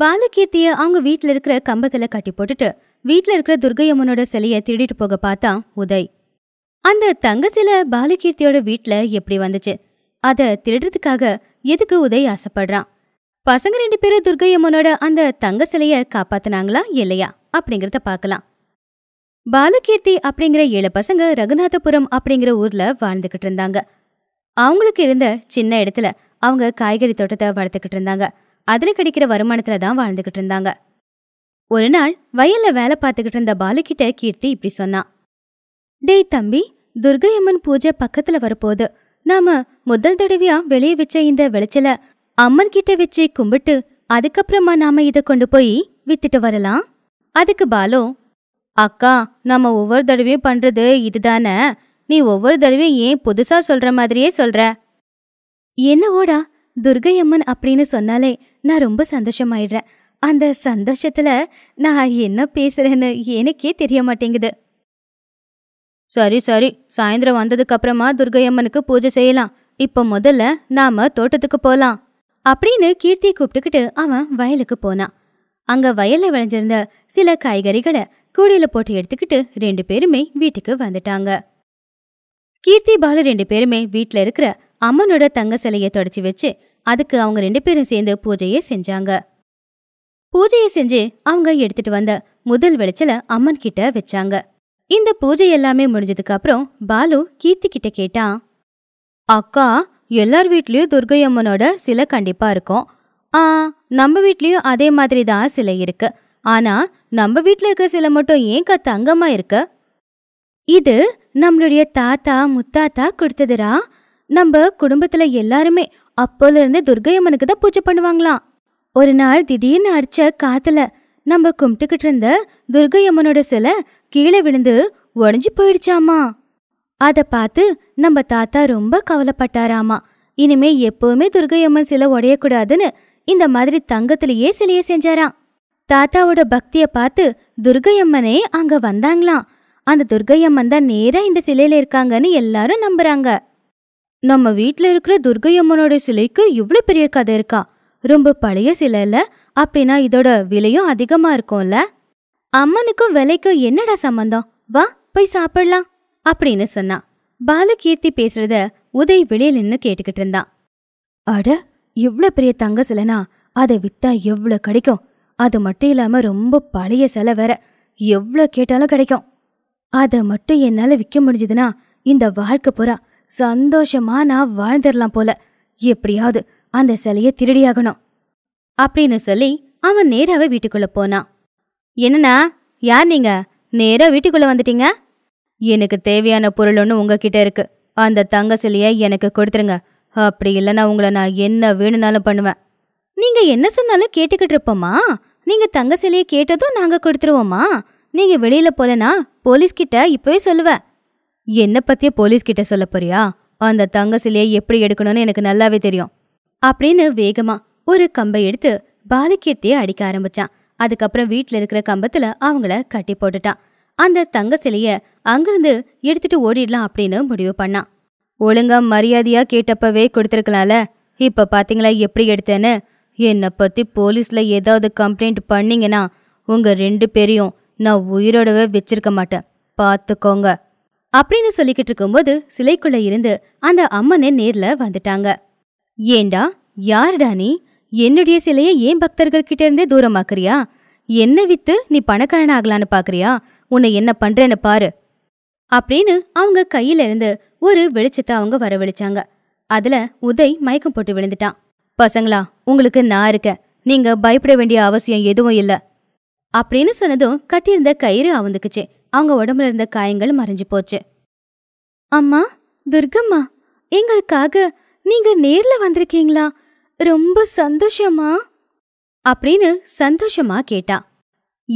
பாலகீர்த்திய அவங்க வீட்டில் இருக்கிற கம்பத்தில் கட்டி போட்டுட்டு வீட்டில் இருக்கிற துர்கையம்மனோட சிலையை திருடிட்டு போக பார்த்தா உதய் அந்த தங்க சிலை பாலகீர்த்தியோட வீட்டில் எப்படி வந்துச்சு அதை திருடுறதுக்காக எதுக்கு உதய் ஆசைப்படுறான் பசங்க ரெண்டு பேரும் துர்கையம்மனோட அந்த தங்க சிலையை காப்பாத்தினாங்களா இல்லையா அப்படிங்கிறத பார்க்கலாம் பாலகீர்த்தி அப்படிங்கிற ஏழு பசங்க ரகுநாதபுரம் அப்படிங்கிற ஊர்ல வாழ்ந்துகிட்டு இருந்தாங்க அவங்களுக்கு இருந்த சின்ன இடத்துல அவங்க காய்கறி தோட்டத்தை வளர்த்துக்கிட்டு இருந்தாங்க அதுல கிடைக்கிற வருமானத்துல தான் வாழ்ந்துகிட்டு இருந்தாங்க ஒரு நாள் வயல்ல வேலை பார்த்துக்கிட்டு இருந்த பாலுக்கிட்ட கீர்த்தி இப்படி சொன்னான் டேய் தம்பி துர்கையம்மன் பூஜை பக்கத்துல வரப்போகுது நாம முதல் தடவையா வெளியே வச்ச இந்த விளைச்சல அம்மன் கிட்ட வச்சு கும்பிட்டு அதுக்கப்புறமா நாம இதை கொண்டு போய் வித்துட்டு வரலாம் அதுக்கு பாலோ அக்கா நாம ஒவ்வொரு தடவையும் பண்றது இதுதானே நீ ஒவ்வொரு தடவையும் ஏன் புதுசா சொல்ற மாதிரியே சொல்ற என்னவோடா துர்கையம்மன் அப்படின்னு சொன்னாலே நான் ரொம்ப சந்தோஷமாயிடுறேன் அந்த சந்தோஷத்துல நான் என்ன பேசுறேன்னு எனக்கே தெரிய மாட்டேங்குது சரி சரி சாயந்தரம் வந்ததுக்கு அப்புறமா துர்கையம்மனுக்கு பூஜை செய்யலாம் இப்ப முதல்ல நாம தோட்டத்துக்கு போலாம் அப்படின்னு கீர்த்தி கூப்பிட்டுக்கிட்டு அவன் வயலுக்கு போனான் அங்க வயல்ல விளைஞ்சிருந்த சில காய்கறிகளை கூடையில போட்டு எடுத்துக்கிட்டு ரெண்டு பேருமே வீட்டுக்கு வந்துட்டாங்க கீர்த்தி பாலு ரெண்டு பேருமே வீட்டுல இருக்கிற அம்மனோட தங்க சிலையை தொடச்சி வச்சு அதுக்கு அவங்க ரெண்டு பேரும் சேர்ந்து பூஜையை செஞ்சாங்க பூஜையை செஞ்சு அவங்க எடுத்துட்டு வந்த முதல் வெளிச்சல அம்மன் கிட்ட வச்சாங்க இந்த பூஜை எல்லாமே முடிஞ்சதுக்கு அப்புறம் பாலு கீர்த்தி கிட்ட கேட்டான் அக்கா எல்லார் வீட்லயும் துர்கை அம்மனோட சிலை கண்டிப்பா இருக்கும் ஆ நம்ம வீட்லயும் அதே மாதிரி தான் சிலை இருக்கு ஆனா நம்ம வீட்டுல இருக்கிற சிலை மட்டும் ஏங்க தங்கமா இருக்கு இது நம்மளுடைய தாத்தா முத்தாத்தா கொடுத்ததுரா நம்ம குடும்பத்துல எல்லாருமே அப்போல இருந்து துர்கை அம்மனுக்கு தான் பூஜை பண்ணுவாங்களாம் ஒரு நாள் திடீர்னு அடிச்ச காத்துல நம்ம கும்பிட்டுக்கிட்டு இருந்த துர்கை அம்மனோட சிலை கீழே விழுந்து உடஞ்சி போயிடுச்சாமா அதை பார்த்து நம்ம தாத்தா ரொம்ப கவலைப்பட்டாராமா இனிமே எப்பவுமே துர்கை அம்மன் சிலை உடையக்கூடாதுன்னு இந்த மாதிரி தங்கத்திலேயே சிலையை செஞ்சாராம் தாத்தாவோட பக்திய பார்த்து துர்கையம்மனே அங்க வந்தாங்களாம் அந்த துர்கையம்மன் தான் நேரா இந்த சிலையில இருக்காங்கன்னு எல்லாரும் நம்புறாங்க நம்ம வீட்ல இருக்கிற துர்கை அம்மனோட சிலைக்கு இவ்வளவு பெரிய கதை இருக்கா ரொம்ப பழைய சிலை இல்ல அப்படின்னா இதோட விலையும் அதிகமா இருக்கும்ல அம்மனுக்கும் விலைக்கும் என்னடா சம்பந்தம் வா போய் சாப்பிடலாம் அப்படின்னு சொன்னான் பாலகீர்த்தி பேசுறத உதய் வெளியில் நின்னு கேட்டுக்கிட்டு இருந்தான் அட இவ்வளவு பெரிய தங்க சிலைனா அதை வித்தா எவ்வளவு கிடைக்கும் அது மட்டும் இல்லாம ரொம்ப பழைய சிலை வேற எவ்வளவு கேட்டாலும் கிடைக்கும் அதை மட்டும் என்னால விற்க முடிஞ்சதுன்னா இந்த வாழ்க்கை பூரா சந்தோஷமா நான் வாழ்ந்துடலாம் போல எப்படியாவது அந்த சிலையை திருடியாகணும் அப்படின்னு சொல்லி அவன் நேராவே வீட்டுக்குள்ள போனான் என்னண்ணா யார் நீங்க நேரா வீட்டுக்குள்ள வந்துட்டீங்க எனக்கு தேவையான பொருள் ஒன்று உங்ககிட்ட இருக்கு அந்த தங்க சிலையை எனக்கு கொடுத்துருங்க அப்படி இல்லைனா உங்களை நான் என்ன வேணும்னாலும் பண்ணுவேன் நீங்க என்ன சொன்னாலும் கேட்டுக்கிட்டு இருப்போமா நீங்க தங்க சிலையை கேட்டதும் நாங்க கொடுத்துருவோமா நீங்க வெளியில போலனா போலீஸ்கிட்ட இப்பவே சொல்லுவேன் என்ன பத்தியே போலீஸ் கிட்ட சொல்ல போறியா அந்த தங்க சிலையை எப்படி எடுக்கணும்னு எனக்கு நல்லாவே தெரியும் அப்படின்னு வேகமா ஒரு கம்பை எடுத்து பாலகீர்த்தியை அடிக்க ஆரம்பிச்சான் அதுக்கப்புறம் வீட்டில் இருக்கிற கம்பத்துல அவங்கள கட்டி போட்டுட்டான் அந்த தங்க சிலையை அங்கிருந்து எடுத்துட்டு ஓடிடலாம் அப்படின்னு முடிவு பண்ணான் ஒழுங்கா மரியாதையா கேட்டப்பவே கொடுத்துருக்கலாம்ல இப்ப பாத்தீங்களா எப்படி எடுத்தேன்னு என்னை பத்தி போலீஸ்ல ஏதாவது கம்ப்ளைண்ட் பண்ணீங்கன்னா உங்க ரெண்டு பேரையும் நான் உயிரோடவே வச்சிருக்க மாட்டேன் பார்த்துக்கோங்க அப்படின்னு சொல்லிக்கிட்டு இருக்கும்போது சிலைக்குள்ள இருந்து அந்த அம்மனை நேர்ல வந்துட்டாங்க ஏண்டா யாருடா நீ என்னுடைய சிலையை ஏன் பக்தர்கள் கிட்ட இருந்தே தூரமாக்குறியா என்ன வித்து நீ பணக்காரன் ஆகலான்னு பாக்குறியா உன்னை என்ன பண்றேன்னு பாரு அப்படின்னு அவங்க கையில இருந்து ஒரு வெளிச்சத்தை அவங்க வரவழிச்சாங்க அதுல உதய் மயக்கம் போட்டு விழுந்துட்டான் பசங்களா உங்களுக்கு நான் இருக்கேன் நீங்க பயப்பட வேண்டிய அவசியம் எதுவும் இல்லை அப்படின்னு சொன்னதும் கட்டியிருந்த கயிறு அவந்துக்குச்சே அவங்க உடம்புல இருந்த காயங்கள் மறைஞ்சு போச்சு அம்மா துர்கம்மா எங்களுக்காக நீங்க நேர்ல வந்திருக்கீங்களா ரொம்ப சந்தோஷமா அப்படின்னு சந்தோஷமா கேட்டா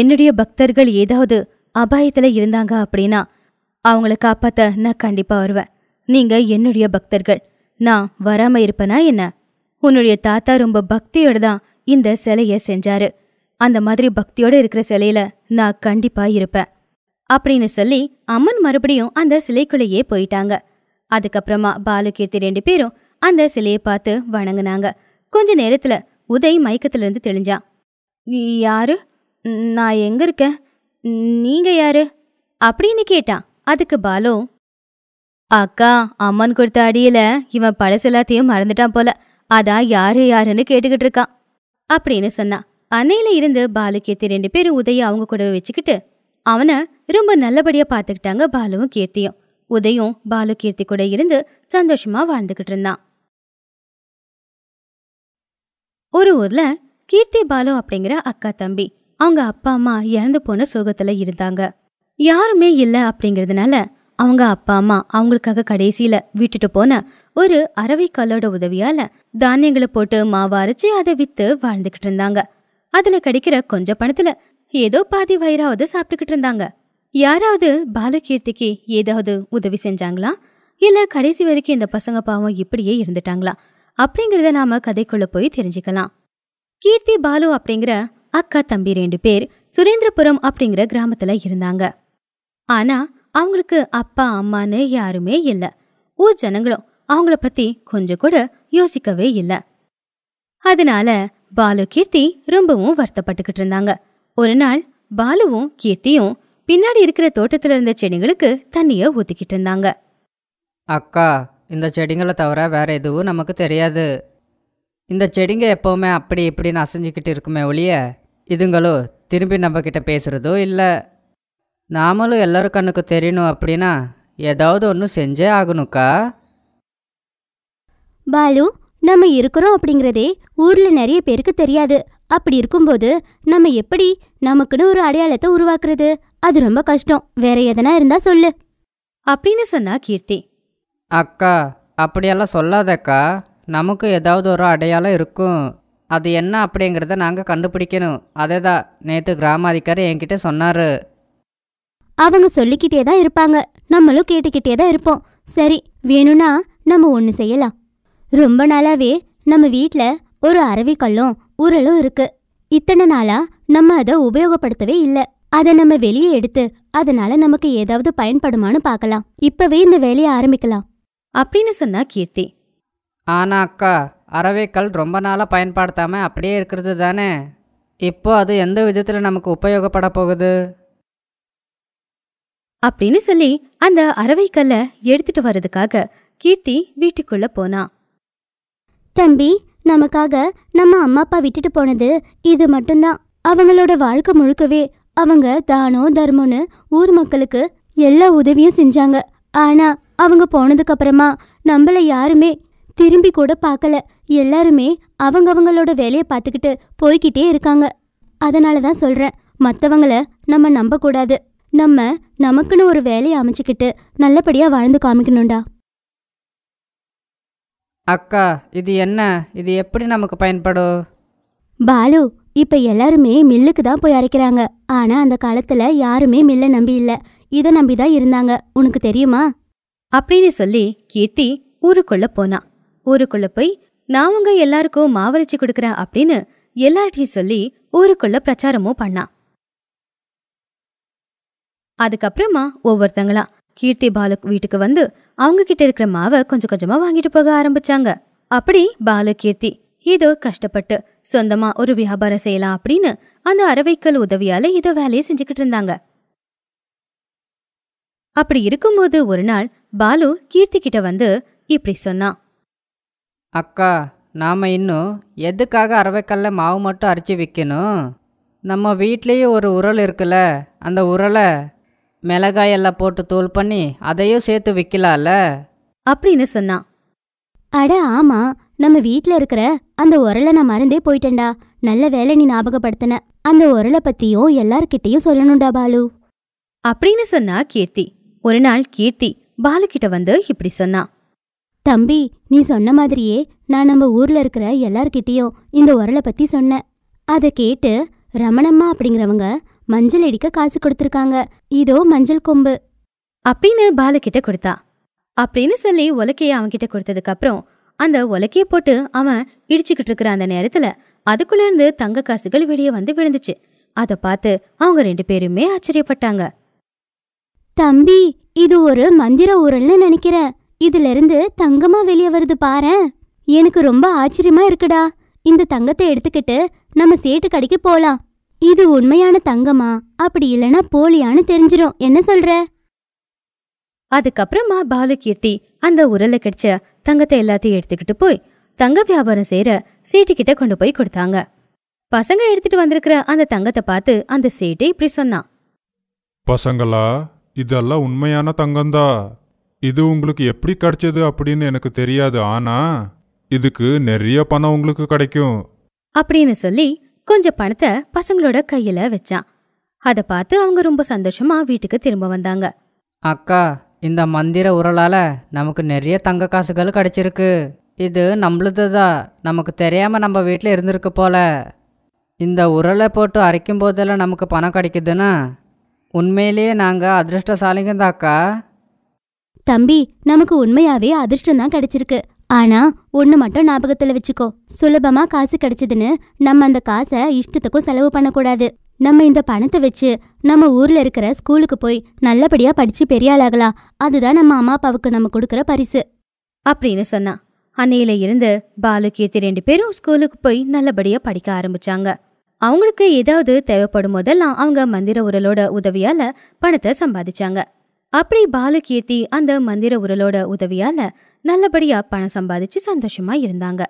என்னுடைய பக்தர்கள் ஏதாவது அபாயத்துல இருந்தாங்க அப்படின்னா அவங்கள காப்பாத்த நான் கண்டிப்பா வருவேன் நீங்க என்னுடைய பக்தர்கள் நான் வராம இருப்பனா என்ன உன்னுடைய தாத்தா ரொம்ப பக்தியோட தான் இந்த சிலைய செஞ்சாரு அந்த மாதிரி பக்தியோட இருக்கிற சிலையில நான் கண்டிப்பா இருப்பேன் அப்படின்னு சொல்லி அம்மன் மறுபடியும் அந்த சிலைக்குள்ளேயே போயிட்டாங்க அதுக்கப்புறமா பாலுகீர்த்தி ரெண்டு பேரும் அந்த சிலையை பார்த்து வணங்கினாங்க கொஞ்ச நேரத்துல உதய் மயக்கத்திலிருந்து தெளிஞ்சான் நீ யாரு நான் எங்க இருக்கேன் நீங்க யாரு அப்படின்னு கேட்டான் அதுக்கு பாலு அக்கா அம்மன் கொடுத்த அடியில இவன் பழசு எல்லாத்தையும் மறந்துட்டான் போல அதான் யாரு யாருன்னு கேட்டுக்கிட்டு இருக்கான் அப்படின்னு சொன்னான் அன்னையில இருந்து கீர்த்தி ரெண்டு பேரும் உதய அவங்க கூட வச்சுக்கிட்டு அவனை ரொம்ப நல்லபடியாக பார்த்துக்கிட்டாங்க பாலுவும் கீர்த்தியும் உதயம் பாலு கீர்த்தி கூட இருந்து சந்தோஷமாக வாழ்ந்துக்கிட்டு இருந்தான் ஒரு ஊரில் கீர்த்தி பாலு அப்படிங்கிற அக்கா தம்பி அவங்க அப்பா அம்மா இறந்து போன சோகத்தில் இருந்தாங்க யாருமே இல்லை அப்படிங்கிறதுனால அவங்க அப்பா அம்மா அவங்களுக்காக கடைசியில் விட்டுட்டு போன ஒரு கல்லோட உதவியால் தானியங்களை போட்டு மாவு அரைச்சி அதை விற்று வாழ்ந்துக்கிட்டு இருந்தாங்க அதில் கிடைக்கிற கொஞ்சம் பணத்தில் ஏதோ பாதி வயிறாவது சாப்பிட்டுக்கிட்டு இருந்தாங்க யாராவது பாலகீர்த்திக்கு ஏதாவது உதவி செஞ்சாங்களா இல்ல கடைசி வரைக்கும் இந்த பசங்க பாவம் இப்படியே இருந்துட்டாங்களா அப்படிங்கறத நாம கதைக்குள்ள போய் தெரிஞ்சுக்கலாம் கீர்த்தி பாலு அப்படிங்கிற அக்கா தம்பி ரெண்டு பேர் சுரேந்திரபுரம் அப்படிங்கிற கிராமத்துல இருந்தாங்க ஆனா அவங்களுக்கு அப்பா அம்மான்னு யாருமே இல்ல ஊர் ஜனங்களும் அவங்கள பத்தி கொஞ்சம் கூட யோசிக்கவே இல்ல அதனால பாலு கீர்த்தி ரொம்பவும் வருத்தப்பட்டுக்கிட்டு இருந்தாங்க ஒரு நாள் பாலுவும் கீர்த்தியும் பின்னாடி இருக்கிற தோட்டத்தில் இருந்த செடிகளுக்கு தண்ணியை ஊற்றிக்கிட்டு இருந்தாங்க அக்கா இந்த செடிங்களை தவிர வேற எதுவும் நமக்கு தெரியாது இந்த செடிங்க எப்போவுமே அப்படி இப்படின்னு அசைஞ்சுக்கிட்டு இருக்குமே ஒழிய இதுங்களோ திரும்பி நம்ம கிட்ட பேசுகிறதோ இல்லை நாமளும் எல்லோரும் கண்ணுக்கு தெரியணும் அப்படின்னா ஏதாவது ஒன்று செஞ்சே ஆகணும்க்கா பாலு நம்ம இருக்கிறோம் அப்படிங்கிறதே ஊரில் நிறைய பேருக்கு தெரியாது அப்படி இருக்கும்போது நம்ம எப்படி நமக்குன்னு ஒரு அடையாளத்தை உருவாக்குறது அது ரொம்ப கஷ்டம் வேற எதனா இருந்தா சொல்லு அப்படின்னு சொன்னா கீர்த்தி அக்கா அப்படியெல்லாம் சொல்லாதக்கா நமக்கு ஏதாவது ஒரு அடையாளம் இருக்கும் அது என்ன அப்படிங்கிறத நாங்கள் கண்டுபிடிக்கணும் அதே தான் நேற்று கிராம என்கிட்ட சொன்னார் அவங்க சொல்லிக்கிட்டே தான் இருப்பாங்க நம்மளும் கேட்டுக்கிட்டே தான் இருப்போம் சரி வேணும்னா நம்ம ஒன்று செய்யலாம் ரொம்ப நாளாவே நம்ம வீட்டில் ஒரு அரவிக்கல்லும் உரலும் இருக்கு இத்தனை நாளா நம்ம அதை உபயோகப்படுத்தவே இல்லை அதை நம்ம வெளியே எடுத்து அதனால நமக்கு ஏதாவது பயன்படுமான்னு பார்க்கலாம் இப்பவே இந்த வேலையை ஆரம்பிக்கலாம் அப்படின்னு சொன்னா கீர்த்தி ஆனா அக்கா அறவைக்கல் ரொம்ப நாளாக பயன்படுத்தாம அப்படியே இருக்கிறது தானே இப்போ அது எந்த விதத்தில் நமக்கு உபயோகப்பட போகுது அப்படின்னு சொல்லி அந்த அறவைக்கல்லை எடுத்துட்டு வர்றதுக்காக கீர்த்தி வீட்டுக்குள்ள போனா தம்பி நமக்காக நம்ம அம்மா அப்பா விட்டுட்டு போனது இது மட்டும்தான் அவங்களோட வாழ்க்கை முழுக்கவே அவங்க தானோ தர்மம்னு ஊர் மக்களுக்கு எல்லா உதவியும் செஞ்சாங்க ஆனா அவங்க போனதுக்கு அப்புறமா நம்மள யாருமே திரும்பி கூட பார்க்கல எல்லாருமே அவங்க அவங்களோட வேலையை பார்த்துக்கிட்டு போய்கிட்டே இருக்காங்க அதனால தான் சொல்கிறேன் மற்றவங்கள நம்ம நம்பக்கூடாது நம்ம நமக்குன்னு ஒரு வேலையை அமைச்சிக்கிட்டு நல்லபடியாக வாழ்ந்து காமிக்கணும்டா அக்கா இது என்ன இது எப்படி நமக்கு பயன்படும் பாலு இப்ப எல்லாருமே மில்லுக்கு தான் போய் அரைக்கிறாங்க ஆனா அந்த காலத்துல யாருமே மில்ல நம்பி இல்ல இதை நம்பி தான் இருந்தாங்க உனக்கு தெரியுமா அப்படின்னு சொல்லி கீர்த்தி ஊருக்குள்ள போனா ஊருக்குள்ள போய் நான் உங்க எல்லாருக்கும் மாவரிச்சு கொடுக்குறேன் அப்படின்னு எல்லார்ட்டையும் சொல்லி ஊருக்குள்ள பிரச்சாரமும் பண்ணா அதுக்கப்புறமா ஒவ்வொருத்தங்களா கீர்த்தி பாலு வீட்டுக்கு வந்து அவங்க கிட்ட இருக்கிற மாவை கொஞ்சம் கொஞ்சமா வாங்கிட்டு போக ஆரம்பிச்சாங்க அப்படி பாலு கீர்த்தி இதோ கஷ்டப்பட்டு சொந்தமா ஒரு வியாபாரம் செய்யலாம் அப்படின்னு அந்த அறவைக்கல் உதவியால இதோ வேலையை செஞ்சுக்கிட்டு இருந்தாங்க அப்படி இருக்கும்போது ஒரு நாள் பாலு கீர்த்தி கிட்ட வந்து இப்படி சொன்னான் அக்கா நாம இன்னும் எதுக்காக அறவைக்கல்ல மாவு மட்டும் அரைச்சி விற்கணும் நம்ம வீட்லேயே ஒரு உரல் இருக்குல்ல அந்த உரலை மிளகாய் எல்லாம் போட்டு தூள் பண்ணி அதையும் சேர்த்து விற்கலாம்ல அப்படின்னு சொன்னான் அட ஆமா நம்ம வீட்ல இருக்கிற அந்த உரலை நான் மறந்தே போயிட்டேன்டா நல்ல வேலை நீ ஞாபகப்படுத்தின அந்த உரலை பத்தியும் எல்லார்கிட்டையும் சொல்லணும்டா பாலு அப்படின்னு சொன்னா கீர்த்தி ஒரு நாள் கீர்த்தி பாலு கிட்ட வந்து இப்படி சொன்னா தம்பி நீ சொன்ன மாதிரியே நான் நம்ம ஊர்ல இருக்கிற எல்லார்கிட்டயும் இந்த உரலை பத்தி சொன்னேன் அதை கேட்டு ரமணம்மா அப்படிங்கிறவங்க மஞ்சள் அடிக்க காசு கொடுத்துருக்காங்க இதோ மஞ்சள் கொம்பு அப்படின்னு பாலுக்கிட்ட கொடுத்தா அப்படின்னு சொல்லி உலக்கைய அவன்கிட்ட கொடுத்ததுக்கு அப்புறம் அந்த உலக்கைய போட்டு அவன் இடிச்சுக்கிட்டு இருக்கிற அந்த நேரத்துல அதுக்குள்ள இருந்து தங்க காசுகள் வெளியே வந்து விழுந்துச்சு அதை பார்த்து அவங்க ரெண்டு பேருமே ஆச்சரியப்பட்டாங்க தம்பி இது ஒரு மந்திர உரல்னு நினைக்கிறேன் இதுல இருந்து தங்கமா வெளியே வருது பாரு எனக்கு ரொம்ப ஆச்சரியமா இருக்குடா இந்த தங்கத்தை எடுத்துக்கிட்டு நம்ம சேட்டு கடைக்கு போலாம் இது உண்மையான தங்கமா அப்படி இல்லனா போலியான்னு தெரிஞ்சிடும் என்ன சொல்ற அதுக்கப்புறமா பாலுகீர்த்தி அந்த உரல்ல கிடைச்ச தங்கத்தை எல்லாத்தையும் எடுத்துக்கிட்டு போய் தங்க வியாபாரம் செய்யற சீட்டு கிட்ட கொண்டு போய் கொடுத்தாங்க பசங்க எடுத்துட்டு வந்திருக்கிற அந்த தங்கத்தை பார்த்து அந்த சீட்டை இப்படி சொன்னான் பசங்களா இதெல்லாம் உண்மையான தங்கம்தா இது உங்களுக்கு எப்படி கிடைச்சது அப்படின்னு எனக்கு தெரியாது ஆனா இதுக்கு நிறைய பணம் உங்களுக்கு கிடைக்கும் அப்படின்னு சொல்லி கொஞ்சம் பணத்தை பசங்களோட கையில் வச்சான் அதை பார்த்து அவங்க ரொம்ப சந்தோஷமா வீட்டுக்கு திரும்ப வந்தாங்க அக்கா இந்த மந்திர உரலால் நமக்கு நிறைய தங்க காசுகள் கிடைச்சிருக்கு இது நம்மளதுதா நமக்கு தெரியாமல் நம்ம வீட்டில் இருந்திருக்கு போல இந்த உரலை போட்டு அரைக்கும் போதெல்லாம் நமக்கு பணம் கிடைக்குதுன்னா உண்மையிலேயே நாங்கள் அதிர்ஷ்டசாலிங்க தாக்கா தம்பி நமக்கு உண்மையாவே அதிர்ஷ்டம் தான் கிடைச்சிருக்கு ஆனால் ஒன்று மட்டும் ஞாபகத்தில் வச்சுக்கோ சுலபமாக காசு கிடைச்சதுன்னு நம்ம அந்த காசை இஷ்டத்துக்கும் செலவு பண்ணக்கூடாது நம்ம இந்த பணத்தை வச்சு நம்ம ஊரில் இருக்கிற ஸ்கூலுக்கு போய் நல்லபடியாக படித்து பெரிய ஆளாகலாம் அதுதான் நம்ம அம்மா அப்பாவுக்கு நம்ம கொடுக்குற பரிசு அப்படின்னு சொன்னான் அன்னையில இருந்து பாலு கீர்த்தி ரெண்டு பேரும் ஸ்கூலுக்கு போய் நல்லபடியாக படிக்க ஆரம்பிச்சாங்க அவங்களுக்கு ஏதாவது தேவைப்படும் போதெல்லாம் அவங்க மந்திர உரலோட உதவியால பணத்தை சம்பாதிச்சாங்க அப்படி பாலு கீர்த்தி அந்த மந்திர உரலோட உதவியால நல்லபடியாக பணம் சம்பாதிச்சு சந்தோஷமாக இருந்தாங்க